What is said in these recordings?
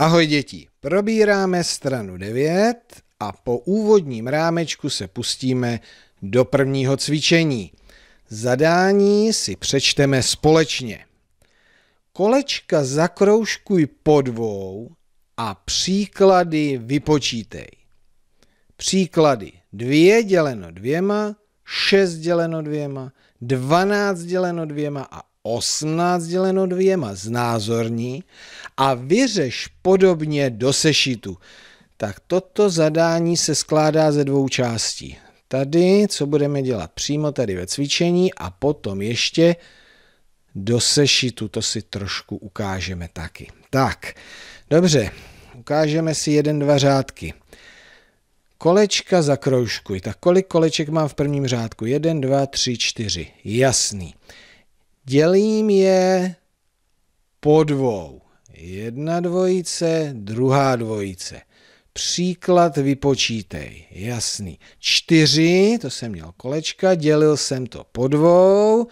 Ahoj děti, probíráme stranu 9 a po úvodním rámečku se pustíme do prvního cvičení. Zadání si přečteme společně. Kolečka zakroužkuj po dvou a příklady vypočítej. Příklady 2 děleno dvěma, 6 děleno dvěma, 12 děleno dvěma a 18 děleno dvěma znázorní a vyřeš podobně do sešitu. Tak toto zadání se skládá ze dvou částí. Tady, co budeme dělat přímo tady ve cvičení a potom ještě do sešitu, to si trošku ukážeme taky. Tak, dobře, ukážeme si jeden, dva řádky. Kolečka zakroužkuj. Tak kolik koleček mám v prvním řádku? Jeden, dva, tři, čtyři. Jasný. Dělím je po dvou. Jedna dvojice, druhá dvojice. Příklad vypočítej, jasný. Čtyři, to jsem měl kolečka, dělil jsem to po dvou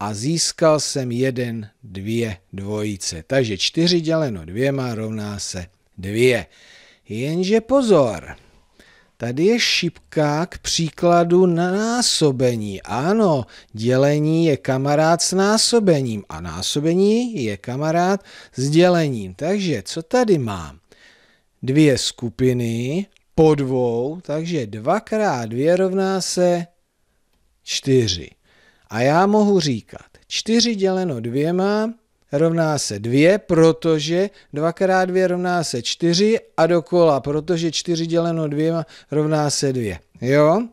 a získal jsem jeden, dvě dvojice. Takže čtyři děleno dvěma rovná se dvě. Jenže pozor, Tady je šipka k příkladu na násobení. Ano, dělení je kamarád s násobením a násobení je kamarád s dělením. Takže co tady mám? Dvě skupiny po dvou, takže dvakrát krát rovná se čtyři. A já mohu říkat čtyři děleno dvěma rovná se 2, protože 2 x 2 rovná se 4 a dokola, protože 4 děleno 2 rovná se 2. Jo?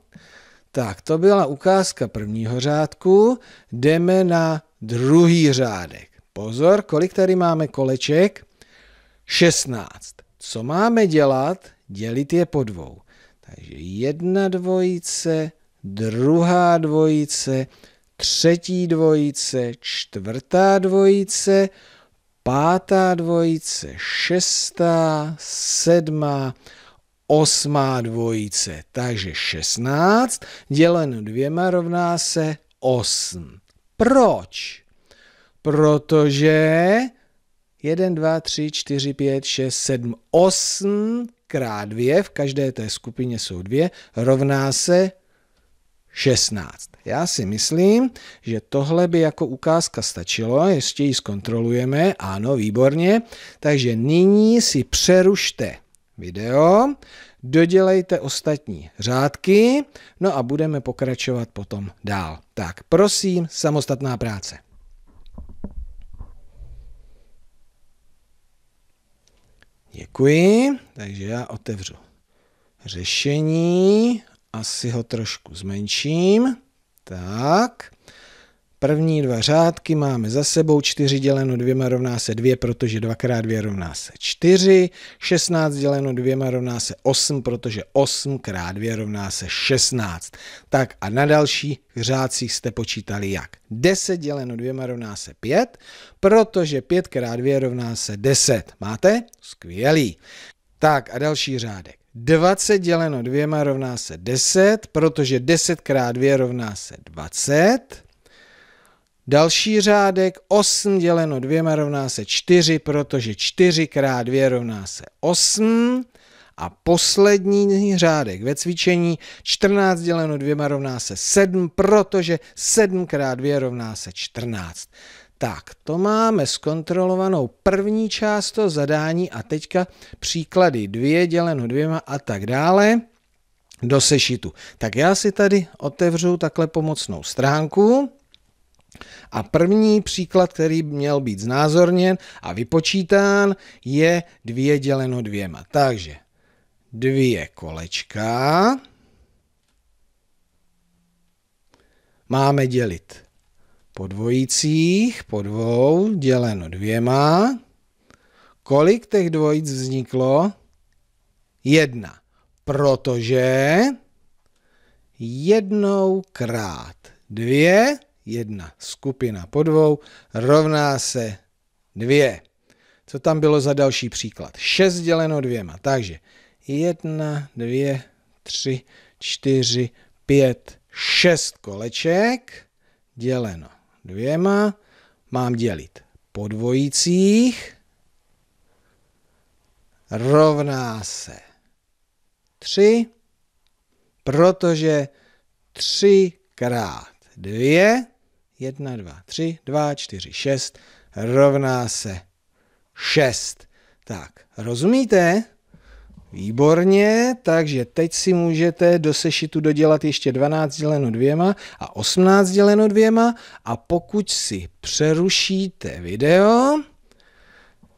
Tak, to byla ukázka prvního řádku. Jdeme na druhý řádek. Pozor, kolik tady máme koleček? 16. Co máme dělat? Dělit je po dvou. Takže jedna dvojice, druhá dvojice, třetí dvojice, čtvrtá dvojice, pátá dvojice, šestá, sedmá, osmá dvojice. Takže 16 děleno dvěma rovná se 8. Proč? Protože 1, 2, 3, 4, 5, 6, 7, 8 krát 2, v každé té skupině jsou dvě, rovná se 16. Já si myslím, že tohle by jako ukázka stačilo, ještě ji zkontrolujeme, ano, výborně. Takže nyní si přerušte video, dodělejte ostatní řádky, no a budeme pokračovat potom dál. Tak, prosím, samostatná práce. Děkuji, takže já otevřu řešení asi ho trošku zmenším. Tak. První dva řádky máme za sebou, 4 děleno dvěma rovná se 2, protože 2 krát 2 rovná se 4, 16 děleno dvěma rovná se 8, protože 8 krát 2 rovná se 16. Tak a na dalších řádcích jste počítali jak? 10 děleno dvěma rovná se 5, protože 5 krát 2 rovná se 10. Máte? Skvělý. Tak a další řádek. 20 děleno dvěma rovná se 10, protože 10 krát 2 rovná se 20. Další řádek 8 děleno dvěma rovná se 4, protože 4 krát 2 rovná se 8. A poslední řádek ve cvičení 14 děleno dvěma rovná se 7, protože 7 krát 2 rovná se 14. Tak, to máme zkontrolovanou první část toho zadání a teďka příklady dvě děleno dvěma a tak dále do sešitu. Tak já si tady otevřu takhle pomocnou stránku a první příklad, který měl být znázorněn a vypočítán, je dvě děleno dvěma. Takže dvě kolečka máme dělit po dvojicích, po dvou, děleno dvěma. Kolik těch dvojic vzniklo? Jedna. Protože jednou krát dvě, jedna skupina po dvou, rovná se dvě. Co tam bylo za další příklad? 6 děleno dvěma. Takže 1, 2, 3, 4, 5, 6 koleček děleno dvěma, mám dělit po dvojicích, rovná se 3, protože 3 krát 2, 1, 2, 3, 2, 4, 6, rovná se 6. Tak, rozumíte? Výborně, takže teď si můžete do sešitu dodělat ještě 12 děleno dvěma a 18 děleno dvěma a pokud si přerušíte video,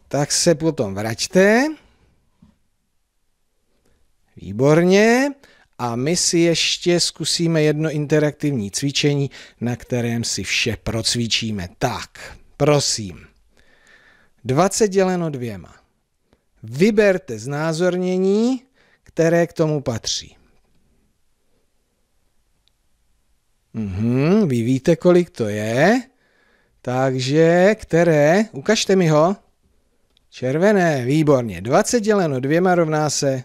tak se potom vraťte. Výborně. A my si ještě zkusíme jedno interaktivní cvičení, na kterém si vše procvičíme. Tak, prosím. 20 děleno dvěma. Vyberte znázornění, které k tomu patří. Mhm, vy víte, kolik to je. Takže které? Ukažte mi ho. Červené, výborně. 20 děleno dvěma rovná se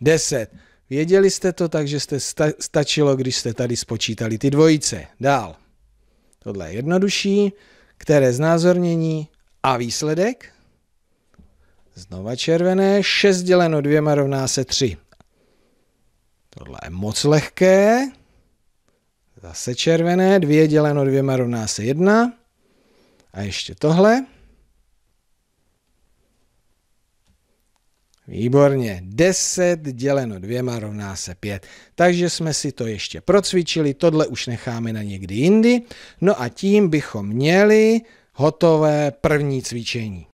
10. Věděli jste to, takže jste sta- stačilo, když jste tady spočítali ty dvojice. Dál. Tohle je jednodušší. Které znázornění a výsledek? Znova červené, 6 děleno dvěma rovná se 3. Tohle je moc lehké. Zase červené, 2 děleno dvěma rovná se 1. A ještě tohle. Výborně, 10 děleno dvěma rovná se 5. Takže jsme si to ještě procvičili, tohle už necháme na někdy jindy. No a tím bychom měli hotové první cvičení.